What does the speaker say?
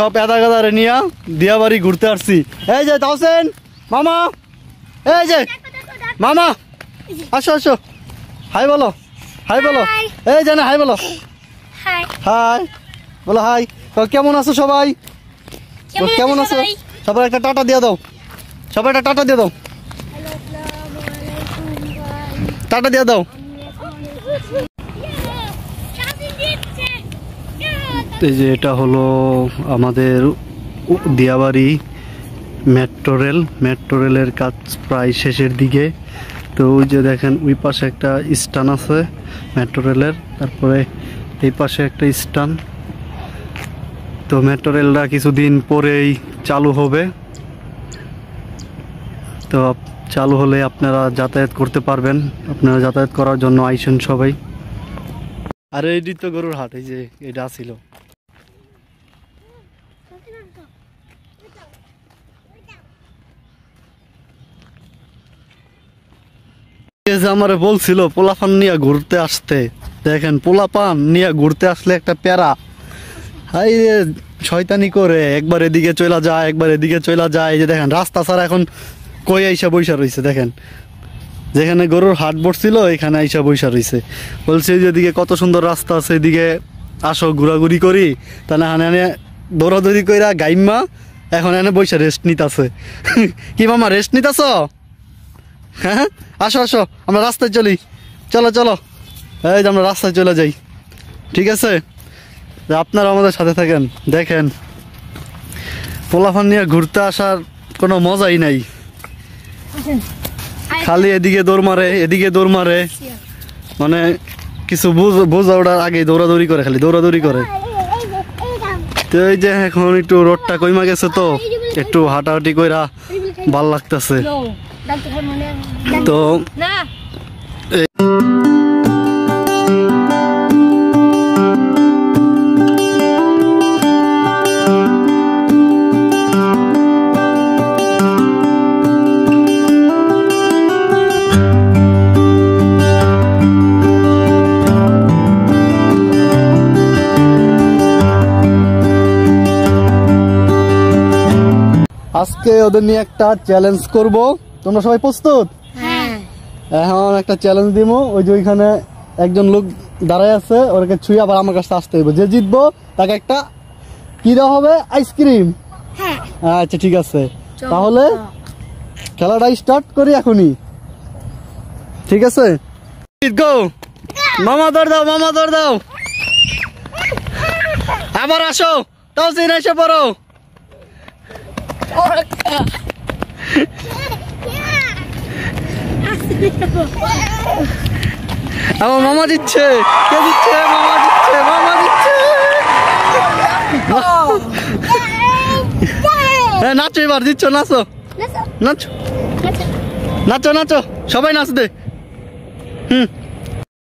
সব পেদা গাদা রেনিয়া দিয়া বাড়ি ঘুরতে আসছি এই যে তাওসেন মামা এই যে মামা আসো আসো হাই বলো হাই বলো এই জানে হাই বলো হাই বলো হাই কেমন আছো সবাই কেমন আছো সবাই একটা টাটা দিয়ে দাও সবাই একটা টাটা দিয়ে দাও টাটা দিয়ে দাও এই যে এটা হলো আমাদের দিয়াবাড়ি মেট্রো রেল মেট্রো রেলের কাজ প্রায় শেষের দিকে তো ওই যে দেখেন ওই পাশে একটা স্টান আছে মেট্রো রেলের তারপরে এই পাশে একটা স্টান তো মেট্রো রেলটা কিছুদিন পরেই চালু হবে তো চালু হলে আপনারা যাতায়াত করতে পারবেন আপনারা যাতায়াত করার জন্য আইসেন সবাই আর এই তো গরুর হাট এই যে এটা ছিল এ যে আমার বলছিল পান নিয়ে ঘুরতে আসতে দেখেন পান নিয়ে ঘুরতে আসলে একটা প্যারা হাই শয়তানি করে একবার এদিকে চলা যায় একবার এদিকে চলা যায় যে দেখেন রাস্তা ছাড়া এখন কই আইসা বৈশা রয়েছে দেখেন যেখানে গরুর হাট বসছিল এখানে আইসা বৈশা রয়েছে বলছে যেদিকে কত সুন্দর রাস্তা আছে এদিকে আসো ঘোরাঘুরি করি তাহলে হানে দৌড়াদৌড়ি কইরা গাইম্মা এখন এনে বৈশা রেস্ট নিতে আছে কি মামা রেস্ট নিতাছ হ্যাঁ আসো আসো আমরা রাস্তায় চলি চলো চলো এই যে আমরা রাস্তায় চলে যাই ঠিক আছে আপনারা আমাদের সাথে থাকেন দেখেন পোলাফান নিয়ে ঘুরতে আসার কোনো মজাই নাই খালি এদিকে দৌড় মারে এদিকে দৌড় মারে মানে কিছু বোঝা ওঠার আগে দৌড়াদৌড়ি করে খালি দৌড়াদৌড়ি করে তো এই যে এখন একটু রোডটা কইমা গেছে তো একটু হাঁটাহাঁটি কইরা ভাল লাগতেছে তো না আজকে ওদের নিয়ে একটা চ্যালেঞ্জ করব তোমরা সবাই প্রস্তুত হ্যাঁ। এখন একটা চ্যালেঞ্জ দিব ওই যে ওইখানে একজন লোক দাঁড়ায় আছে ওরা ছুঁয়ে আবার আমার কাছে আসতে হইব যে জিতবো তাকে একটা কি দেওয়া হবে আইসক্রিম হ্যাঁ। আচ্ছা ঠিক আছে তাহলে খেলাটা স্টার্ট করি এখনই ঠিক আছে মামা ধর দাও মামা ধর দাও আবার আসো তাও চিনে এসে পড়ো আমার মামা দিচ্ছে কে দিচ্ছে মামা দিচ্ছে মামা দিচ্ছে হ্যাঁ নাচো এবার দিচ্ছ নাচো নাচো নাচো নাচো সবাই নাচ দে হুম